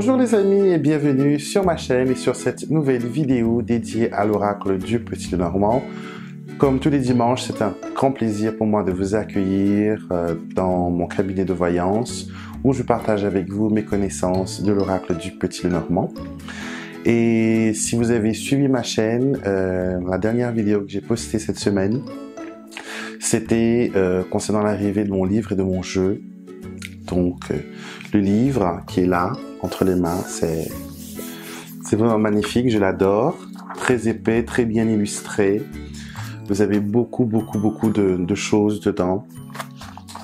Bonjour les amis et bienvenue sur ma chaîne et sur cette nouvelle vidéo dédiée à l'oracle du Petit Normand. Comme tous les dimanches, c'est un grand plaisir pour moi de vous accueillir euh, dans mon cabinet de voyance où je partage avec vous mes connaissances de l'oracle du Petit Normand. Et si vous avez suivi ma chaîne, euh, la dernière vidéo que j'ai postée cette semaine, c'était euh, concernant l'arrivée de mon livre et de mon jeu. Donc, le livre qui est là, entre les mains, c'est vraiment magnifique, je l'adore. Très épais, très bien illustré. Vous avez beaucoup, beaucoup, beaucoup de, choses dedans.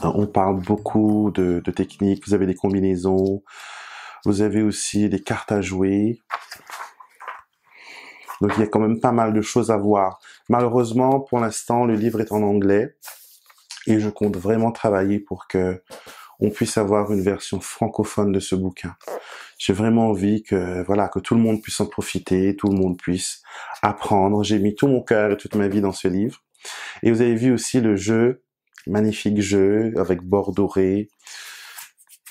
Euh, on parle beaucoup de, de techniques, vous avez des combinaisons, vous avez aussi des cartes à jouer. Donc il y a quand même pas mal de choses à voir. Malheureusement, pour l'instant, le livre est en anglais et je compte vraiment travailler pour que on puisse avoir une version francophone de ce bouquin. J'ai vraiment envie que voilà que tout le monde puisse en profiter, tout le monde puisse apprendre. J'ai mis tout mon cœur et toute ma vie dans ce livre. Et vous avez vu aussi le jeu, magnifique jeu avec bord doré,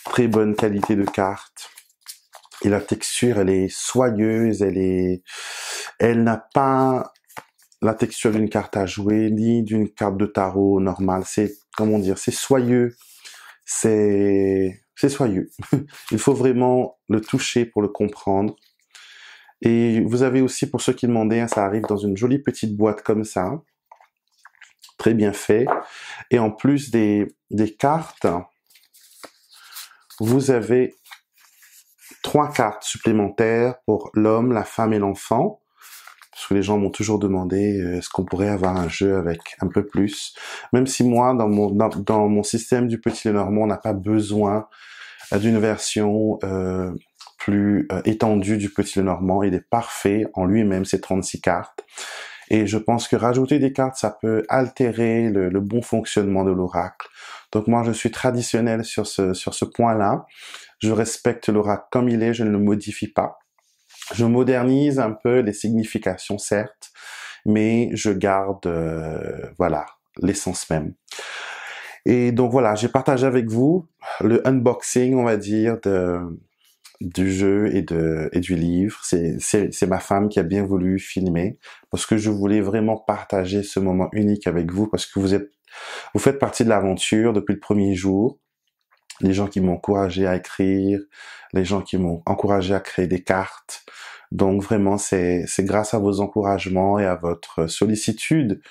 très bonne qualité de carte. Et la texture, elle est soyeuse, elle est, elle n'a pas la texture d'une carte à jouer ni d'une carte de tarot normale. C'est comment dire, c'est soyeux c'est soyeux. Il faut vraiment le toucher pour le comprendre. Et vous avez aussi, pour ceux qui demandaient, hein, ça arrive dans une jolie petite boîte comme ça, très bien fait. Et en plus des cartes, vous avez trois cartes supplémentaires pour l'homme, la femme et l'enfant parce que les gens m'ont toujours demandé euh, est-ce qu'on pourrait avoir un jeu avec un peu plus. Même si moi, dans mon dans, mon système du Petit Lenormand, on n'a pas besoin euh, d'une version euh, plus étendue du Petit Lenormand. Il est parfait en lui-même, ses 36 cartes. Et je pense que rajouter des cartes, ça peut altérer le, le bon fonctionnement de l'oracle. Donc moi, je suis traditionnel sur ce, sur ce point-là. Je respecte l'oracle comme il est, je ne le modifie pas je modernise un peu les significations, certes, mais je garde, euh, voilà, l'essence même. Et donc voilà, j'ai partagé avec vous le unboxing, on va dire, de, du jeu et, de, et du livre. C'est ma femme qui a bien voulu filmer parce que je voulais vraiment partager ce moment unique avec vous parce que vous êtes, vous faites partie de l'aventure depuis le premier jour les gens qui m'ont encouragé à écrire, les gens qui m'ont encouragé à créer des cartes. Donc vraiment, c'est grâce à vos encouragements et à votre sollicitude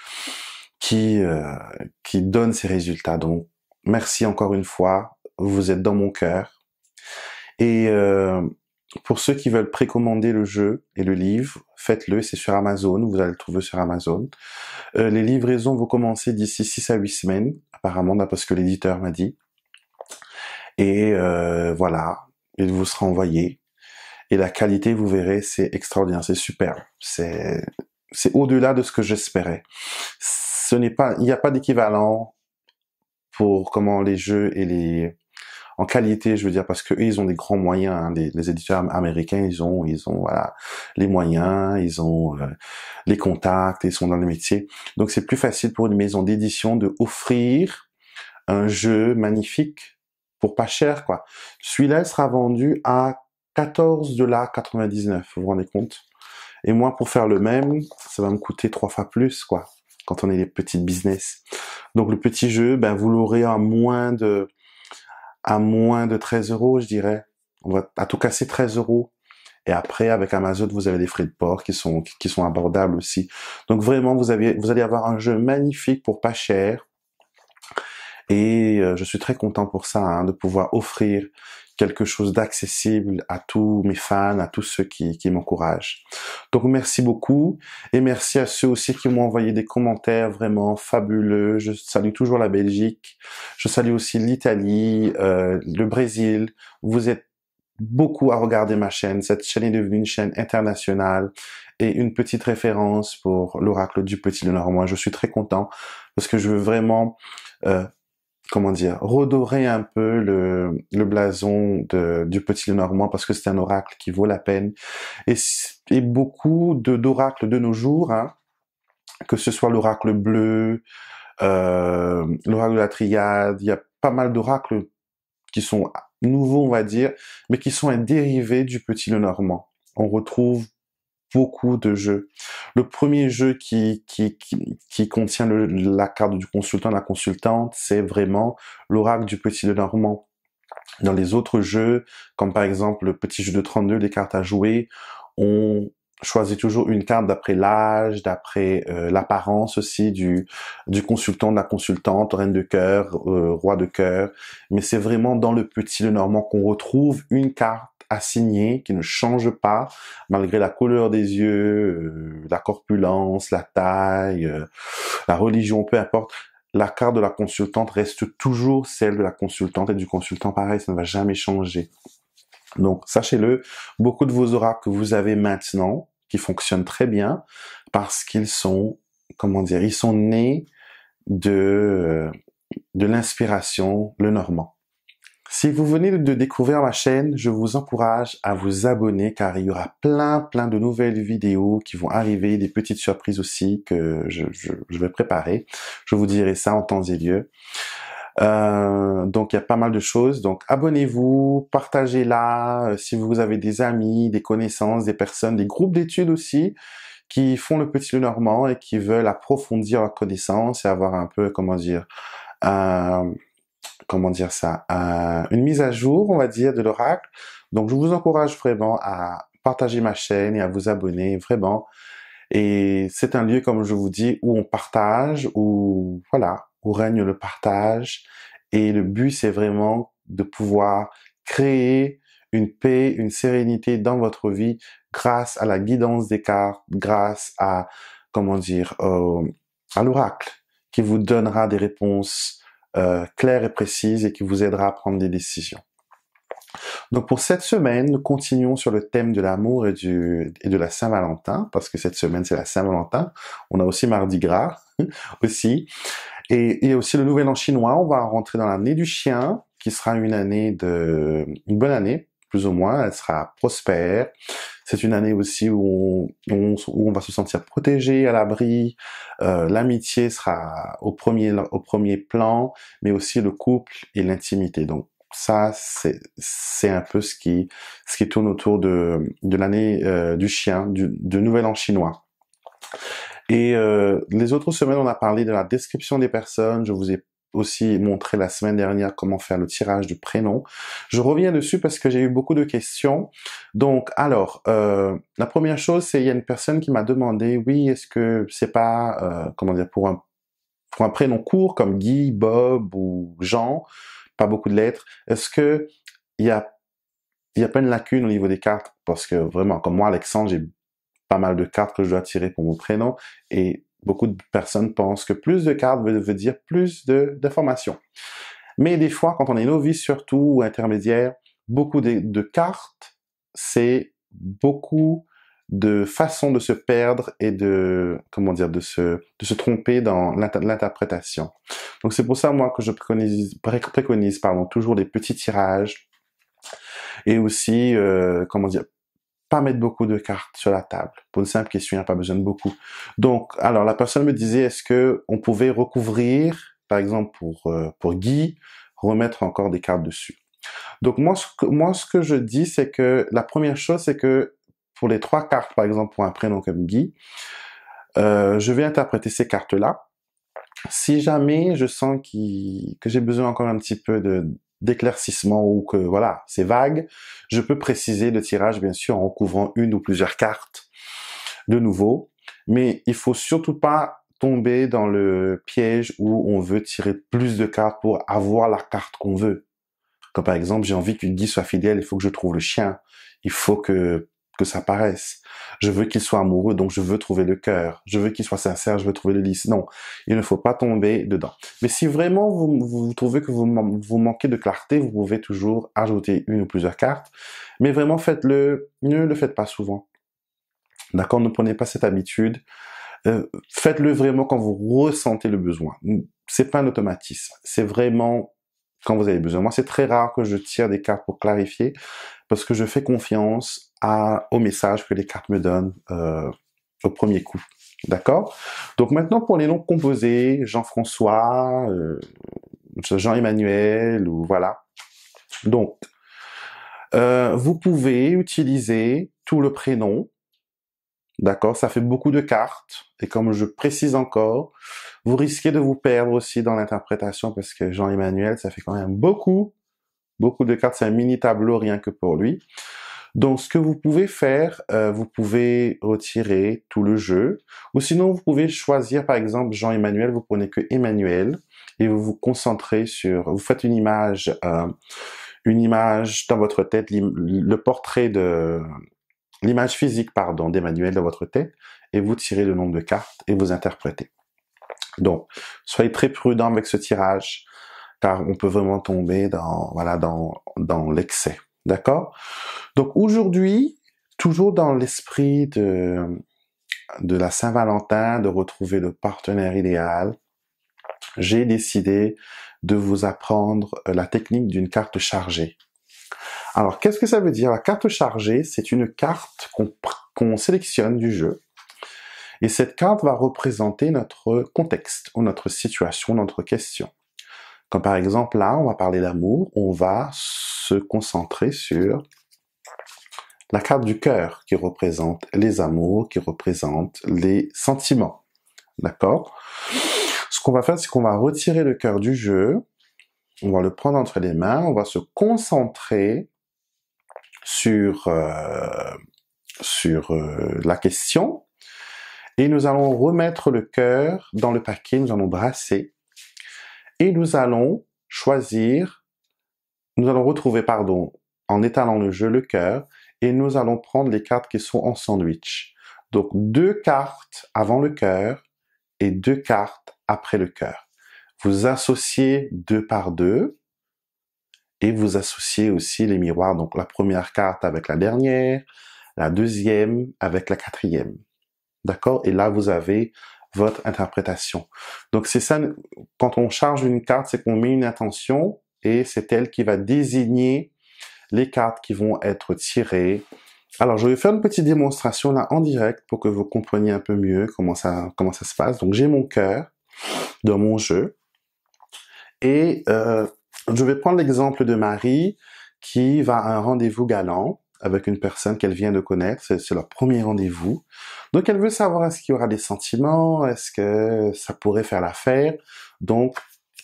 qui, euh, qui donne ces résultats. Donc merci encore une fois, vous êtes dans mon cœur. Et euh, pour ceux qui veulent précommander le jeu et le livre, faites-le, c'est sur Amazon, vous allez le trouver sur Amazon. Euh, les livraisons vont commencer d'ici 6 à 8 semaines, apparemment, d'après ce que l'éditeur m'a dit. Et euh, voilà, il vous sera envoyé. Et la qualité, vous verrez, c'est extraordinaire, c'est super. C'est au-delà de ce que j'espérais. Ce n'est pas, il n'y a pas d'équivalent pour comment les jeux et les en qualité, je veux dire, parce que ils ont des grands moyens. Hein, les, éditeurs américains, ils ont, ils ont voilà, les moyens, ils ont euh, les contacts, ils sont dans le métier. Donc c'est plus facile pour une maison d'édition de offrir un jeu magnifique pour pas cher, quoi. Celui-là, sera vendu à 14,99$, vous vous rendez compte Et moi, pour faire le même, ça va me coûter trois fois plus, quoi, quand on est des petites business. Donc le petit jeu, ben, vous l'aurez à moins de à moins de 13 euros, je dirais. On va à tout casser 13 euros. Et après, avec Amazon, vous avez des frais de port qui sont qui sont abordables aussi. Donc vraiment, vous avez vous allez avoir un jeu magnifique pour pas cher et euh, je suis très content pour ça, hein, de pouvoir offrir quelque chose d'accessible à tous mes fans, à tous ceux qui, qui m'encouragent. Donc merci beaucoup et merci à ceux aussi qui m'ont envoyé des commentaires vraiment fabuleux. Je salue toujours la Belgique, je salue aussi l'Italie, euh, le Brésil. Vous êtes beaucoup à regarder ma chaîne. Cette chaîne est devenue une chaîne internationale et une petite référence pour l'oracle du Petit Lenormand. Moi, je suis très content parce que je veux vraiment euh, comment dire, redorer un peu le, blason du petit le normand, parce que c'est un oracle qui vaut la peine. Et, et beaucoup d'oracles de, nos jours, hein, que ce soit l'oracle bleu, euh, l'oracle de la triade, il y a pas mal d'oracles qui sont nouveaux, on va dire, mais qui sont un dérivé du petit le normand, On retrouve beaucoup de jeux. Le premier jeu qui, qui, qui, contient la carte du consultant, la consultante, c'est vraiment l'oracle du petit le Normand. Dans les autres jeux, comme par exemple le petit jeu de 32, les cartes à jouer, on choisit toujours une carte d'après l'âge, d'après euh, l'apparence aussi du, du consultant, de la consultante, reine de cœur, euh, roi de cœur. Mais c'est vraiment dans le petit le normand qu'on retrouve une carte signé qui ne change pas malgré la couleur des yeux, euh, la corpulence, la taille, euh, la religion, peu importe. La carte de la consultante reste toujours celle de la consultante et du consultant pareil, ça ne va jamais changer. Donc, sachez-le, beaucoup de vos oracles que vous avez maintenant, qui fonctionnent très bien, parce qu'ils sont, comment dire, ils sont nés de, euh, de l'inspiration, le normand. Si vous venez de découvrir ma chaîne, je vous encourage à vous abonner car il y aura plein plein de nouvelles vidéos qui vont arriver, des petites surprises aussi que je, vais préparer. Je vous dirai ça en temps et lieu. Euh, donc il y a pas mal de choses. Donc abonnez-vous, partagez-la euh, si vous avez des amis, des connaissances, des personnes, des groupes d'études aussi qui font le petit le normand et qui veulent approfondir leurs connaissances et avoir un peu, comment dire, euh, comment dire ça, une mise à jour, on va dire, de l'oracle. Donc, je vous encourage vraiment à partager ma chaîne et à vous abonner, vraiment. Et c'est un lieu, comme je vous dis, où on partage, où, voilà, où règne le partage. Et le but, c'est vraiment de pouvoir créer une paix, une sérénité dans votre vie grâce à la guidance des cartes, grâce à, comment dire, euh, à l'oracle qui vous donnera des réponses euh, claire et précise et qui vous aidera à prendre des décisions. Donc pour cette semaine, nous continuons sur le thème de l'amour et, du, et de la Saint-Valentin, parce que cette semaine c'est la Saint-Valentin. On a aussi Mardi Gras aussi. Et il aussi le Nouvel An chinois. On va rentrer dans l'année du chien, qui sera une année de, une bonne année, plus ou moins. Elle sera prospère. C'est une année aussi où on, va se sentir protégé, à l'abri. Euh, l'amitié sera au premier, au premier plan, mais aussi le couple et l'intimité. Donc ça, c'est un peu ce qui, ce qui tourne autour de, l'année euh, du chien, du, Nouvel An chinois. Et euh, les autres semaines, on a parlé de la description des personnes. Je vous ai aussi montré la semaine dernière comment faire le tirage du prénom. Je reviens dessus parce que j'ai eu beaucoup de questions. Donc, alors, euh, la première chose, c'est il y a une personne qui m'a demandé, oui, est-ce que c'est pas, euh, comment dire, pour un, un prénom court comme Guy, Bob ou Jean, pas beaucoup de lettres, est-ce que il y a, y a pas une lacune au niveau des cartes Parce que vraiment, comme moi, Alexandre, j'ai pas mal de cartes que je dois tirer pour mon prénom et beaucoup de personnes pensent que plus de cartes veut, dire plus de, de, formation. Mais des fois, quand on est novice surtout ou intermédiaire, beaucoup de, cartes, c'est beaucoup de façons de se perdre et de comment dire de se de se tromper dans l'interprétation. Donc c'est pour ça moi que je préconise préconise pardon toujours des petits tirages et aussi euh, comment dire pas mettre beaucoup de cartes sur la table. Pour une simple question, il n'y a pas besoin de beaucoup. Donc, alors la personne me disait, est-ce que on pouvait recouvrir, par exemple pour euh, pour Guy, remettre encore des cartes dessus. Donc moi, ce que, moi, ce que je dis, c'est que la première chose, c'est que pour les trois cartes, par exemple pour un prénom comme Guy, euh, je vais interpréter ces cartes-là. Si jamais je sens que j'ai besoin encore un petit peu de d'éclaircissement ou que voilà, c'est vague. Je peux préciser le tirage bien sûr en couvrant une ou plusieurs cartes de nouveau, mais il faut surtout pas tomber dans le piège où on veut tirer plus de cartes pour avoir la carte qu'on veut. Comme par exemple, j'ai envie qu'une 10 soit fidèle, il faut que je trouve le chien. Il faut que ça paraisse. Je veux qu'il soit amoureux, donc je veux trouver le cœur. Je veux qu'il soit sincère, je veux trouver le lice Non, il ne faut pas tomber dedans. Mais si vraiment vous, trouvez que vous, vous manquez de clarté, vous pouvez toujours ajouter une ou plusieurs cartes. Mais vraiment, faites-le. Ne le faites pas souvent. D'accord Ne prenez pas cette habitude. Euh, faites-le vraiment quand vous ressentez le besoin. C'est pas un automatisme. C'est vraiment quand vous avez besoin. Moi, c'est très rare que je tire des cartes pour clarifier, parce que je fais confiance à, au message que les cartes me donnent euh, au premier coup. D'accord Donc maintenant, pour les noms composés, Jean-François, euh, Jean-Emmanuel, ou voilà. Donc, euh, vous pouvez utiliser tout le prénom, D'accord Ça fait beaucoup de cartes. Et comme je précise encore, vous risquez de vous perdre aussi dans l'interprétation parce que Jean-Emmanuel, ça fait quand même beaucoup, beaucoup de cartes. C'est un mini tableau rien que pour lui. Donc, ce que vous pouvez faire, euh, vous pouvez retirer tout le jeu. Ou sinon, vous pouvez choisir, par exemple, Jean-Emmanuel. Vous prenez que Emmanuel et vous vous concentrez sur... Vous faites une image... Euh, une image dans votre tête, le portrait de l'image physique pardon, d'Emmanuel de votre tête et vous tirez le nombre de cartes et vous interprétez. Donc, soyez très prudent avec ce tirage car on peut vraiment tomber dans voilà dans dans l'excès. D'accord Donc aujourd'hui, toujours dans l'esprit de de la Saint-Valentin, de retrouver le partenaire idéal, j'ai décidé de vous apprendre euh, la technique d'une carte chargée. Alors, qu'est-ce que ça veut dire La carte chargée, c'est une carte qu'on sélectionne du jeu. Et cette carte va représenter notre contexte, ou notre situation, notre question. Comme par exemple, là, on va parler d'amour, on va se concentrer sur la carte du cœur qui représente les amours, qui représente les sentiments. D'accord Ce qu'on va faire, c'est qu'on va retirer le cœur du jeu, on va le prendre entre les mains, on va se concentrer sur, euh, sur euh, la question. Et nous allons remettre le cœur dans le paquet, nous allons brasser. Et nous allons choisir, nous allons retrouver, pardon, en étalant le jeu, le cœur. Et nous allons prendre les cartes qui sont en sandwich. Donc deux cartes avant le cœur et deux cartes après le cœur. Vous associez deux par deux et vous associez aussi les miroirs, donc la première carte avec la dernière, la deuxième avec la quatrième. D'accord Et là, vous avez votre interprétation. Donc c'est ça, quand on charge une carte, c'est qu'on met une intention et c'est elle qui va désigner les cartes qui vont être tirées. Alors je vais faire une petite démonstration là en direct pour que vous compreniez un peu mieux comment ça, comment ça se passe. Donc j'ai mon cœur dans mon jeu et euh, je vais prendre l'exemple de Marie qui va à un rendez-vous galant avec une personne qu'elle vient de connaître, c'est leur premier rendez-vous. Donc elle veut savoir est-ce qu'il y aura des sentiments, est-ce que ça pourrait faire l'affaire. Donc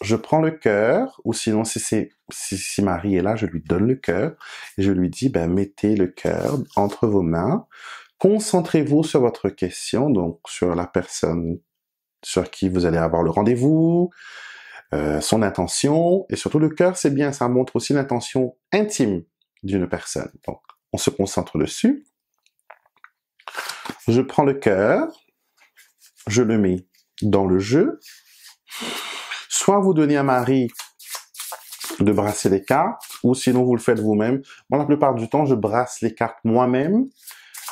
je prends le cœur, ou sinon si, c'est, si, Marie est là, je lui donne le cœur et je lui dis ben mettez le cœur entre vos mains, concentrez-vous sur votre question, donc sur la personne sur qui vous allez avoir le rendez-vous, euh, son intention, et surtout le cœur, c'est bien, ça montre aussi l'intention intime d'une personne. Donc, on se concentre dessus. Je prends le cœur, je le mets dans le jeu. Soit vous donnez à Marie de brasser les cartes, ou sinon vous le faites vous-même. Moi, la plupart du temps, je brasse les cartes moi-même,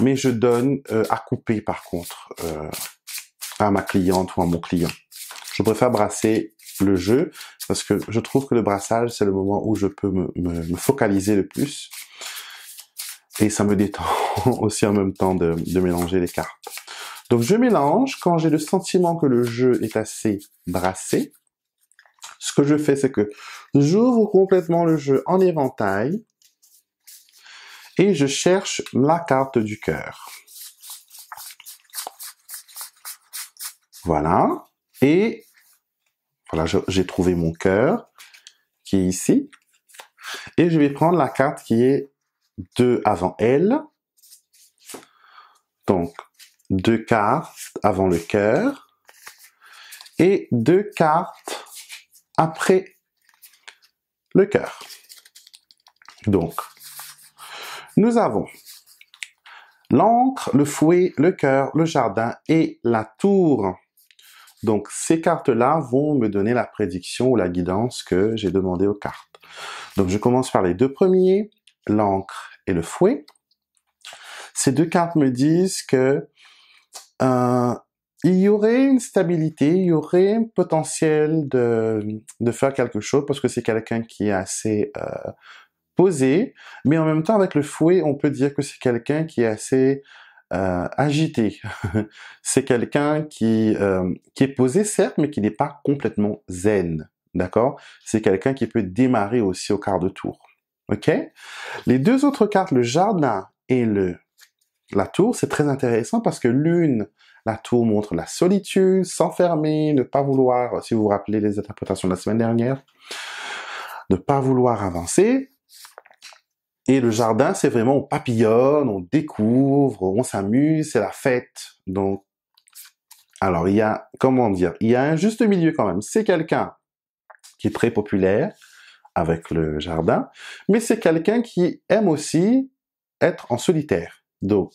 mais je donne euh, à couper, par contre, euh, à ma cliente ou à mon client. Je préfère brasser le jeu, parce que je trouve que le brassage, c'est le moment où je peux me, focaliser le plus. Et ça me détend aussi en même temps de, de mélanger les cartes. Donc je mélange quand j'ai le sentiment que le jeu est assez brassé. Ce que je fais, c'est que j'ouvre complètement le jeu en éventail et je cherche la carte du cœur. Voilà. Et voilà, j'ai trouvé mon cœur qui est ici. Et je vais prendre la carte qui est deux avant elle, Donc, deux cartes avant le cœur et deux cartes après le cœur. Donc, nous avons l'encre, le fouet, le cœur, le jardin et la tour donc, ces cartes-là vont me donner la prédiction ou la guidance que j'ai demandé aux cartes. Donc, je commence par les deux premiers, l'encre et le fouet. Ces deux cartes me disent que euh, il y aurait une stabilité, il y aurait un potentiel de, faire quelque chose parce que c'est quelqu'un qui est assez euh, posé, mais en même temps avec le fouet, on peut dire que c'est quelqu'un qui est assez euh, agité. c'est quelqu'un qui, euh, qui est posé, certes, mais qui n'est pas complètement zen. D'accord C'est quelqu'un qui peut démarrer aussi au quart de tour. OK Les deux autres cartes, le jardin et le la tour, c'est très intéressant parce que l'une, la tour montre la solitude, s'enfermer, ne pas vouloir, si vous vous rappelez les interprétations de la semaine dernière, ne pas vouloir avancer. Et le jardin, c'est vraiment on papillonne, on découvre, on s'amuse, c'est la fête. Donc, alors il y a, comment dire, il y a un juste milieu quand même. C'est quelqu'un qui est très populaire avec le jardin, mais c'est quelqu'un qui aime aussi être en solitaire. Donc,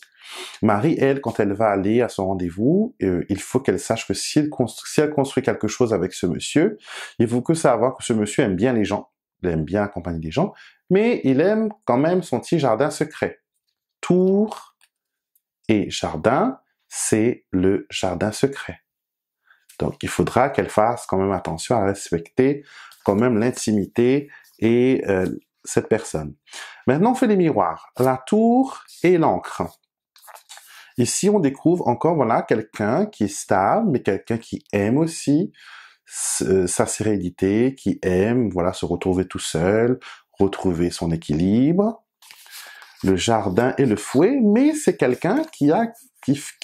Marie, elle, quand elle va aller à son rendez-vous, euh, il faut qu'elle sache que si elle, construit quelque chose avec ce monsieur, il faut que savoir que ce monsieur aime bien les gens il aime bien accompagner les gens, mais il aime quand même son petit jardin secret. Tour et jardin, c'est le jardin secret. Donc, il faudra qu'elle fasse quand même attention à respecter quand même l'intimité et euh, cette personne. Maintenant, on fait les miroirs. La tour et l'encre. Ici, on découvre encore, voilà, quelqu'un qui est stable, mais quelqu'un qui aime aussi, euh, sa sérénité, qui aime voilà se retrouver tout seul, retrouver son équilibre. Le jardin et le fouet, mais c'est quelqu'un qui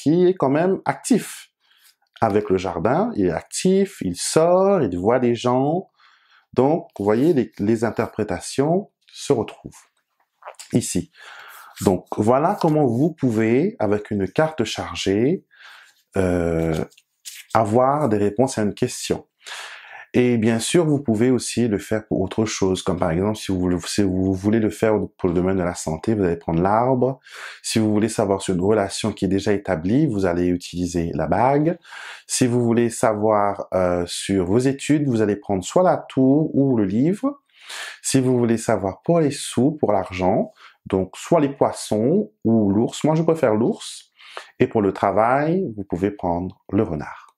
qui, est quand même actif avec le jardin. Il est actif, il sort, il voit des gens. Donc, vous voyez, les, les interprétations se retrouvent ici. Donc, voilà comment vous pouvez, avec une carte chargée, euh, avoir des réponses à une question. Et bien sûr, vous pouvez aussi le faire pour autre chose, comme par exemple, si vous, vous voulez le faire pour le domaine de la santé, vous allez prendre l'arbre. Si vous voulez savoir sur une relation qui est déjà établie, vous allez utiliser la bague. Si vous voulez savoir euh, sur vos études, vous allez prendre soit la tour ou le livre. Si vous voulez savoir pour les sous, pour l'argent, donc soit les poissons ou l'ours. Moi, je préfère l'ours. Et pour le travail, vous pouvez prendre le renard.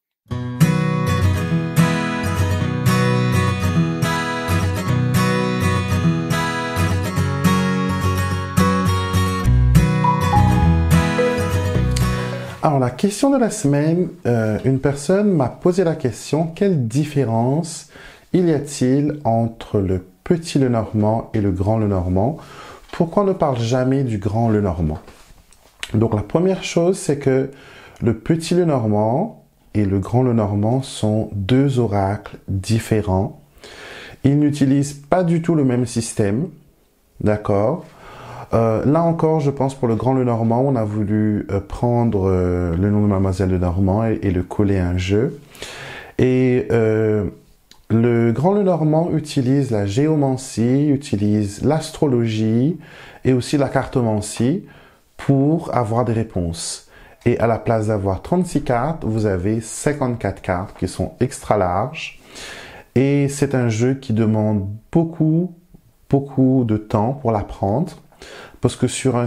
Alors, la question de la semaine, euh, une personne m'a posé la question, quelle différence il y a-t-il entre le petit le normand et le grand le normand Pourquoi on ne parle jamais du grand le normand Donc, la première chose, c'est que le petit le normand et le grand le normand sont deux oracles différents. Ils n'utilisent pas du tout le même système, d'accord euh, là encore, je pense pour le Grand Le Normand, on a voulu euh, prendre euh, le nom de Mademoiselle Le Normand et le coller à un jeu. Et le Grand Le Normand utilise la géomancie, utilise l'astrologie et aussi la cartomancie pour avoir des réponses. Et à la place d'avoir 36 cartes, vous avez 54 cartes qui sont extra larges. Et c'est un jeu qui demande beaucoup, beaucoup de temps pour l'apprendre parce que sur,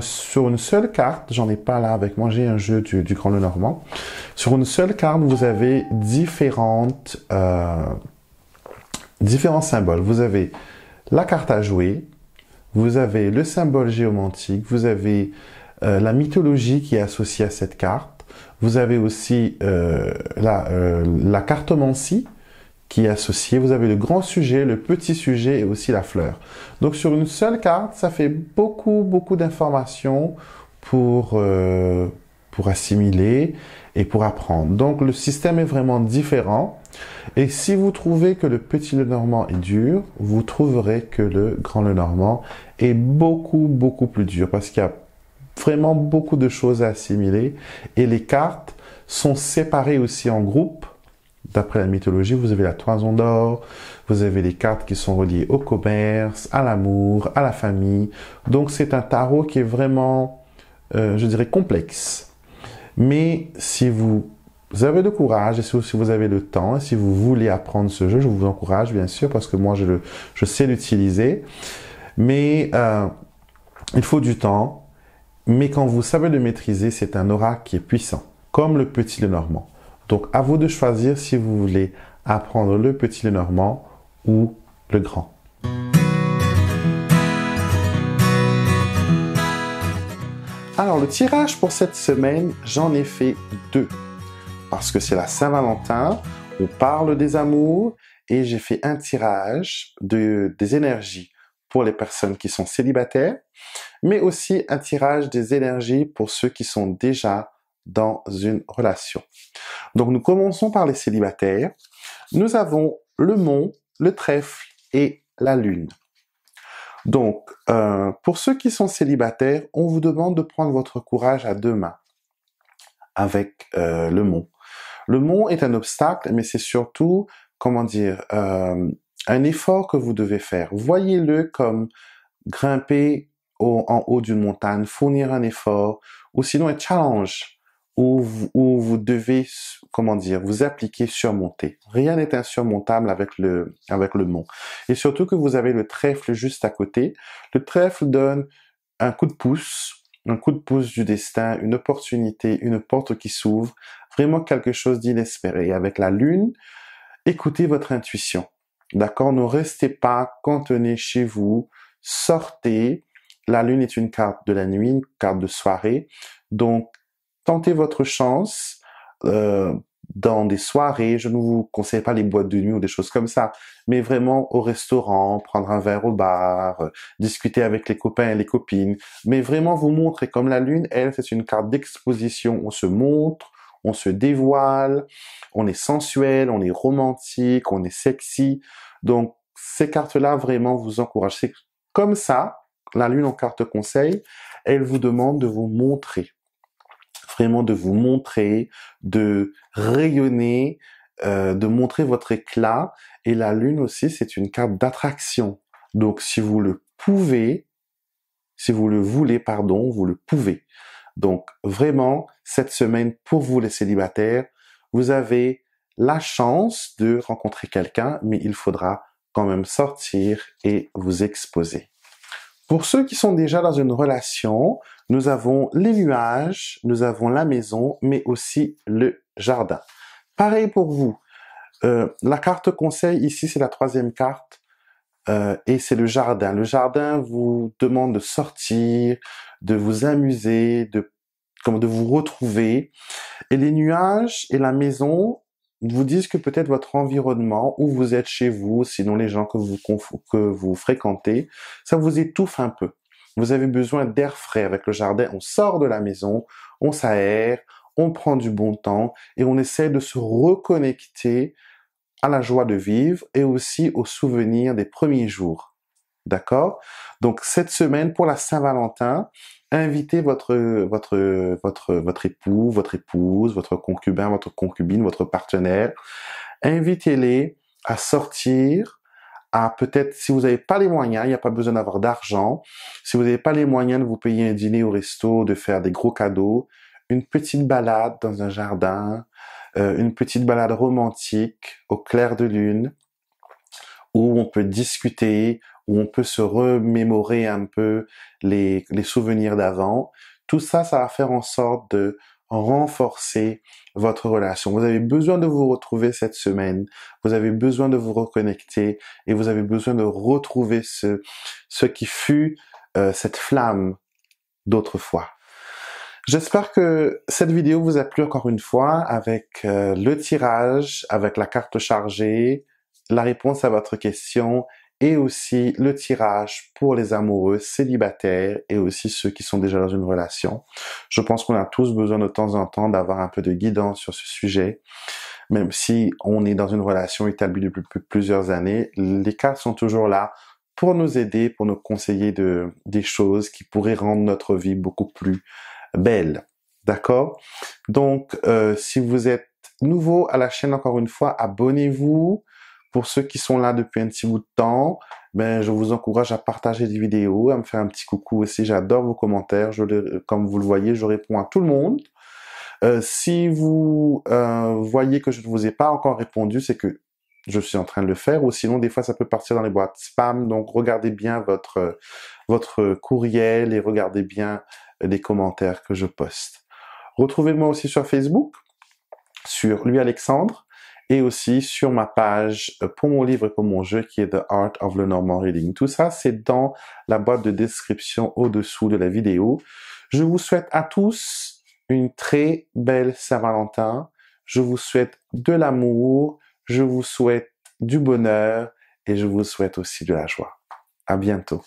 une seule carte, j'en ai pas là avec moi, j'ai un jeu du, Grand Le Normand. Sur une seule carte, vous avez euh, différents symboles. Vous avez la carte à jouer, vous avez le symbole géomantique, vous avez euh, la mythologie qui est associée à cette carte, vous avez aussi euh, la, la cartomancie, qui associé. Vous avez le grand sujet, le petit sujet et aussi la fleur. Donc sur une seule carte, ça fait beaucoup, beaucoup d'informations pour, euh, pour assimiler et pour apprendre. Donc le système est vraiment différent. Et si vous trouvez que le petit le normand est dur, vous trouverez que le grand le normand est beaucoup, beaucoup plus dur parce qu'il y a vraiment beaucoup de choses à assimiler et les cartes sont séparées aussi en groupes d'après la mythologie, vous avez la toison d'or, vous avez les cartes qui sont reliées au commerce, à l'amour, à la famille. Donc c'est un tarot qui est vraiment, euh, je dirais, complexe. Mais si vous avez le courage et si vous avez le temps, et si vous voulez apprendre ce jeu, je vous encourage bien sûr parce que moi je, le, sais l'utiliser. Mais euh, il faut du temps. Mais quand vous savez le maîtriser, c'est un aura qui est puissant, comme le petit Lenormand. Donc à vous de choisir si vous voulez apprendre le petit Lenormand ou le grand. Alors le tirage pour cette semaine, j'en ai fait deux. Parce que c'est la Saint-Valentin, on parle des amours et j'ai fait un tirage des énergies pour les personnes qui sont célibataires, mais aussi un tirage des énergies pour ceux qui sont déjà dans une relation. Donc nous commençons par les célibataires. Nous avons le mont, le trèfle et la lune. Donc, euh, pour ceux qui sont célibataires, on vous demande de prendre votre courage à deux mains avec euh, le mont. Le mont est un obstacle, mais c'est surtout, comment dire, euh, un effort que vous devez faire. Voyez-le comme grimper au, en haut d'une montagne, fournir un effort, ou sinon un challenge où vous, devez, comment dire, vous appliquer surmonter. Rien n'est insurmontable avec le, avec le mont. Et surtout que vous avez le trèfle juste à côté. Le trèfle donne un coup de pouce, un coup de pouce du destin, une opportunité, une porte qui s'ouvre, vraiment quelque chose d'inespéré. Avec la lune, écoutez votre intuition. D'accord? Ne restez pas cantonné chez vous. Sortez. La lune est une carte de la nuit, une carte de soirée. Donc, tentez votre chance euh, dans des soirées. Je ne vous conseille pas les boîtes de nuit ou des choses comme ça, mais vraiment au restaurant, prendre un verre au bar, euh, discuter avec les copains et les copines. Mais vraiment vous montrer comme la lune, elle, c'est une carte d'exposition. On se montre, on se dévoile, on est sensuel, on est romantique, on est sexy. Donc ces cartes-là vraiment vous encouragent. C'est comme ça, la lune en carte conseil, elle vous demande de vous montrer vraiment de vous montrer, de rayonner, euh, de montrer votre éclat. Et la lune aussi, c'est une carte d'attraction. Donc si vous le pouvez, si vous le voulez, pardon, vous le pouvez. Donc vraiment, cette semaine, pour vous les célibataires, vous avez la chance de rencontrer quelqu'un, mais il faudra quand même sortir et vous exposer. Pour ceux qui sont déjà dans une relation, nous avons les nuages, nous avons la maison, mais aussi le jardin. Pareil pour vous. Euh, la carte conseil, ici, c'est la troisième carte. Euh, et c'est le jardin. Le jardin vous demande de sortir, de vous amuser, de, comme de vous retrouver. Et les nuages et la maison vous disent que peut-être votre environnement, où vous êtes chez vous, sinon les gens que vous, que vous fréquentez, ça vous étouffe un peu. Vous avez besoin d'air frais avec le jardin. On sort de la maison, on s'aère, on prend du bon temps et on essaie de se reconnecter à la joie de vivre et aussi aux souvenirs des premiers jours. D'accord Donc cette semaine pour la Saint-Valentin, invitez votre votre votre votre époux, votre épouse, votre concubin, votre concubine, votre partenaire, invitez-les à sortir, peut-être, si vous n'avez pas les moyens, il n'y a pas besoin d'avoir d'argent, si vous n'avez pas les moyens de vous payer un dîner au resto, de faire des gros cadeaux, une petite balade dans un jardin, euh, une petite balade romantique au clair de lune, où on peut discuter, où on peut se remémorer un peu les souvenirs d'avant. Tout ça, ça va faire en sorte de renforcer votre relation. Vous avez besoin de vous retrouver cette semaine, vous avez besoin de vous reconnecter et vous avez besoin de retrouver ce, ce qui fut euh, cette flamme d'autrefois. J'espère que cette vidéo vous a plu encore une fois avec euh, le tirage, avec la carte chargée, la réponse à votre question et aussi le tirage pour les amoureux célibataires et aussi ceux qui sont déjà dans une relation. Je pense qu'on a tous besoin de temps en temps d'avoir un peu de guidance sur ce sujet. Même si on est dans une relation établie depuis plusieurs années, les cartes sont toujours là pour nous aider, pour nous conseiller de, des choses qui pourraient rendre notre vie beaucoup plus belle. D'accord Donc, euh, si vous êtes nouveau à la chaîne, encore une fois, abonnez-vous pour ceux qui sont là depuis un petit bout de temps, ben, je vous encourage à partager des vidéos, à me faire un petit coucou aussi. J'adore vos commentaires. Je comme vous le voyez, je réponds à tout le monde. Euh, si vous euh, voyez que je ne vous ai pas encore répondu, c'est que je suis en train de le faire, ou sinon des fois ça peut partir dans les boîtes spam. Donc regardez bien votre votre courriel et regardez bien les commentaires que je poste. Retrouvez-moi aussi sur Facebook, sur lui Alexandre et aussi sur ma page euh, pour mon livre et pour mon jeu qui est The Art of the Normal Reading. Tout ça, c'est dans la boîte de description au-dessous de la vidéo. Je vous souhaite à tous une très belle Saint-Valentin. Je vous souhaite de l'amour, je vous souhaite du bonheur et je vous souhaite aussi de la joie. À bientôt.